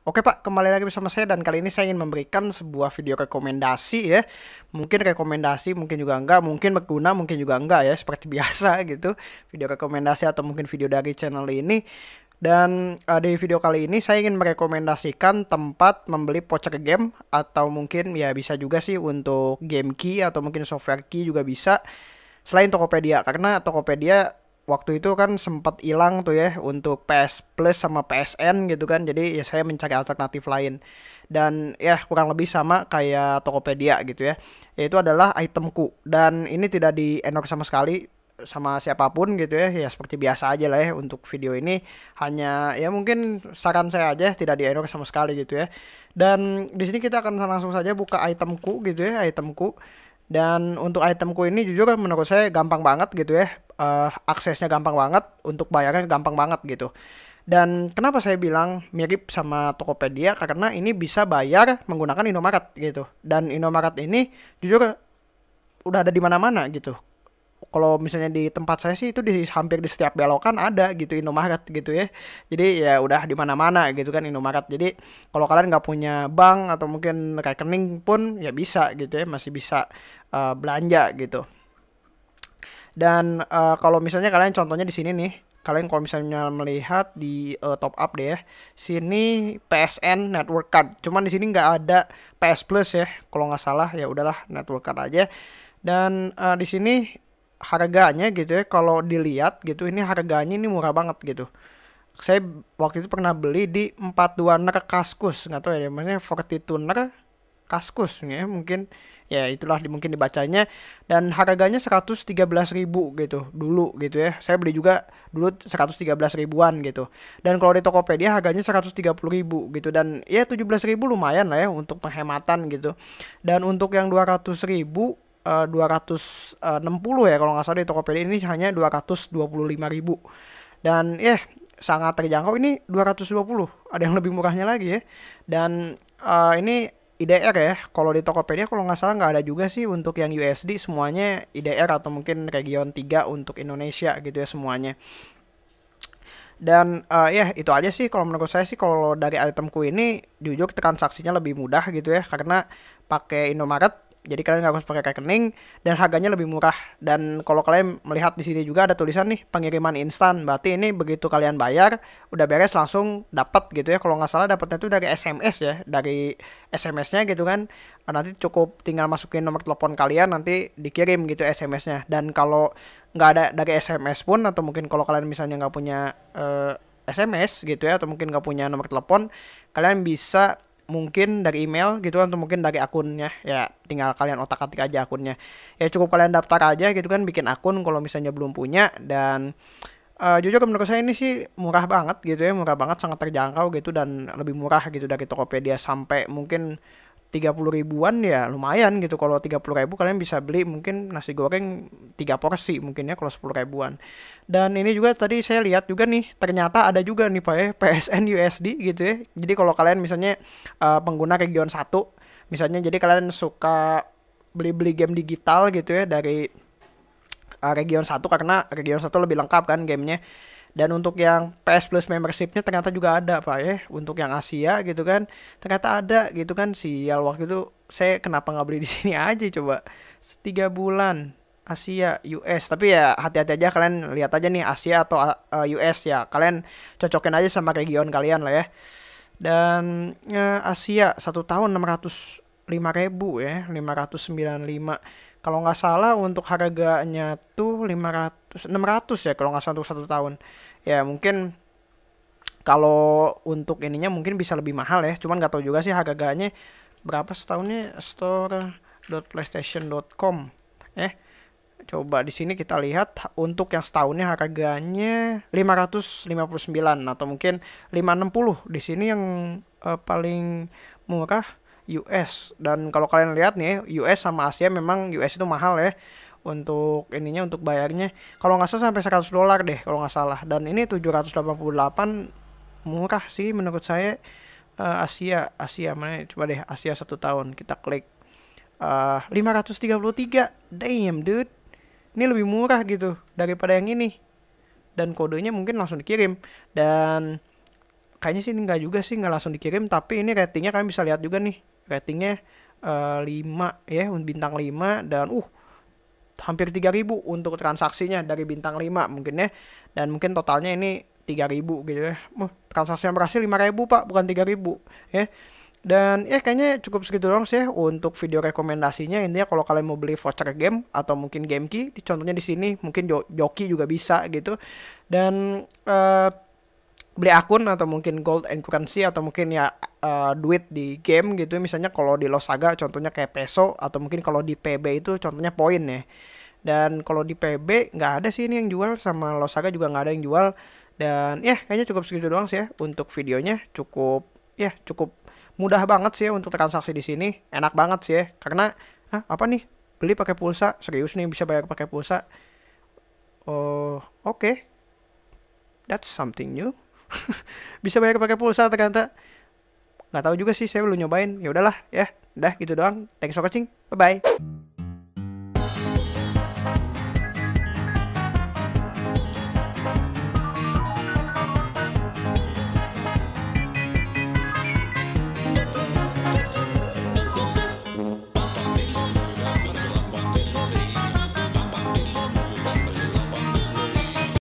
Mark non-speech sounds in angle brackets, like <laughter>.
Oke Pak, kembali lagi bersama saya dan kali ini saya ingin memberikan sebuah video rekomendasi ya. Mungkin rekomendasi, mungkin juga enggak, mungkin berguna, mungkin juga enggak ya, seperti <laughs> biasa gitu. Video rekomendasi atau mungkin video dari channel ini. Dan uh, di video kali ini saya ingin merekomendasikan tempat membeli voucher game atau mungkin ya bisa juga sih untuk game key atau mungkin software key juga bisa selain Tokopedia karena Tokopedia waktu itu kan sempat hilang tuh ya untuk PS Plus sama PSN gitu kan. Jadi ya saya mencari alternatif lain. Dan ya kurang lebih sama kayak Tokopedia gitu ya. Yaitu adalah itemku dan ini tidak di endorse sama sekali sama siapapun gitu ya ya seperti biasa aja lah ya untuk video ini hanya ya mungkin saran saya aja tidak di endorse sama sekali gitu ya dan di sini kita akan langsung saja buka itemku gitu ya itemku dan untuk itemku ini jujur menurut saya gampang banget gitu ya uh, aksesnya gampang banget, untuk bayarnya gampang banget gitu. Dan kenapa saya bilang mirip sama Tokopedia karena ini bisa bayar menggunakan Indomaret gitu. Dan Indomaret ini jujur udah ada di mana-mana gitu. Kalau misalnya di tempat saya sih itu di hampir di setiap belokan ada gitu Indomaret gitu ya. Jadi ya udah di mana-mana gitu kan Indomaret. Jadi kalau kalian nggak punya bank atau mungkin rekening pun ya bisa gitu ya masih bisa uh, belanja gitu. Dan uh, kalau misalnya kalian contohnya di sini nih, kalian kalau misalnya melihat di uh, top up deh ya, sini PSN Network Card. Cuman di sini nggak ada PS Plus ya, kalau nggak salah ya udahlah Network Card aja. Dan uh, di sini harganya gitu ya, kalau dilihat gitu ini harganya ini murah banget gitu saya waktu itu pernah beli di 42 ner kaskus nggak tahu ya maksudnya 42 ner Kaskus ya mungkin ya itulah mungkin dibacanya dan harganya ribu gitu dulu gitu ya saya beli juga dulu 113 ribuan gitu dan kalau di Tokopedia harganya ribu gitu dan ya ribu lumayan lah ya untuk penghematan gitu dan untuk yang 200.000 eh, enam 260 ya kalau nggak salah di Tokopedia ini hanya ribu dan ya yeah, sangat terjangkau ini 220 ada yang lebih murahnya lagi ya dan uh, ini IDR ya. Kalau di Tokopedia kalau nggak salah nggak ada juga sih untuk yang USD semuanya IDR atau mungkin region 3 untuk Indonesia gitu ya semuanya. Dan uh, ya itu aja sih kalau menurut saya sih kalau dari itemku ini jujur transaksinya lebih mudah gitu ya karena pakai Indomaret jadi kalian nggak harus pakai rekening dan harganya lebih murah. Dan kalau kalian melihat di sini juga ada tulisan nih pengiriman instan. Berarti ini begitu kalian bayar udah beres langsung dapat gitu ya. Kalau nggak salah dapatnya itu dari SMS ya, dari SMS-nya gitu kan. Nah, nanti cukup tinggal masukin nomor telepon kalian nanti dikirim gitu SMS-nya. Dan kalau nggak ada dari SMS pun atau mungkin kalau kalian misalnya nggak punya uh, eh, SMS gitu ya atau mungkin nggak punya nomor telepon kalian bisa mungkin dari email gitu kan atau mungkin dari akunnya ya tinggal kalian otak-atik aja akunnya ya cukup kalian daftar aja gitu kan bikin akun kalau misalnya belum punya dan uh, jujur menurut saya ini sih murah banget gitu ya murah banget sangat terjangkau gitu dan lebih murah gitu dari Tokopedia sampai mungkin tiga puluh ribuan ya lumayan gitu kalau tiga puluh ribu kalian bisa beli mungkin nasi goreng tiga porsi mungkin ya kalau sepuluh ribuan dan ini juga tadi saya lihat juga nih ternyata ada juga nih pak ya <laughs> PSN USD gitu ya jadi kalau kalian misalnya uh, pengguna region satu misalnya jadi kalian suka beli-beli game digital gitu ya dari uh, region satu karena region satu lebih lengkap kan gamenya dan untuk yang PS Plus membershipnya ternyata juga ada pak ya. Untuk yang Asia gitu kan ternyata ada gitu kan. Sial waktu itu saya kenapa nggak beli di sini aja coba. setiga bulan Asia US tapi ya hati-hati aja kalian lihat aja nih Asia atau US uh, uh, ya kalian cocokin aja sama region kalian lah ya dan eh, Asia satu tahun enam ratus lima ribu ya lima ratus sembilan lima kalau nggak salah untuk harganya tuh 500 600 ya kalau nggak salah untuk satu tahun ya mungkin kalau untuk ininya mungkin bisa lebih mahal ya cuman nggak tahu juga sih harganya berapa setahunnya store.playstation.com eh coba di sini kita lihat untuk yang setahunnya harganya 559 atau mungkin 560 di sini yang uh, paling murah US dan kalau kalian lihat nih US sama Asia memang US itu mahal ya untuk ininya untuk bayarnya kalau nggak salah sampai 100 dolar deh kalau nggak salah dan ini 788 murah sih menurut saya uh, Asia Asia mana ya? coba deh Asia satu tahun kita klik eh, uh, 533 damn dude ini lebih murah gitu daripada yang ini dan kodenya mungkin langsung dikirim dan kayaknya sih nggak juga sih nggak langsung dikirim tapi ini ratingnya kalian bisa lihat juga nih ratingnya uh, eh, 5 ya bintang 5 dan uh hampir 3000 untuk transaksinya dari bintang 5 mungkin ya. Dan mungkin totalnya ini 3000 gitu ya. Wah, transaksi yang berhasil 5000 Pak, bukan 3000 ya. Dan ya kayaknya cukup segitu doang sih ya untuk video rekomendasinya. ini ya kalau kalian mau beli voucher game atau mungkin game key, contohnya di sini mungkin joki juga bisa gitu. Dan uh, beli akun atau mungkin gold and currency atau mungkin ya uh, duit di game gitu misalnya kalau di Losaga contohnya kayak peso atau mungkin kalau di PB itu contohnya poin ya dan kalau di PB nggak ada sih ini yang jual sama Losaga juga nggak ada yang jual dan ya kayaknya cukup segitu doang sih ya untuk videonya cukup ya cukup mudah banget sih ya untuk transaksi di sini enak banget sih ya karena ah, apa nih beli pakai pulsa serius nih bisa bayar pakai pulsa oh oke okay. that's something new <laughs> bisa bayar pakai pulsa ternyata nggak tahu juga sih saya belum nyobain ya udahlah ya udah gitu doang thanks for watching bye bye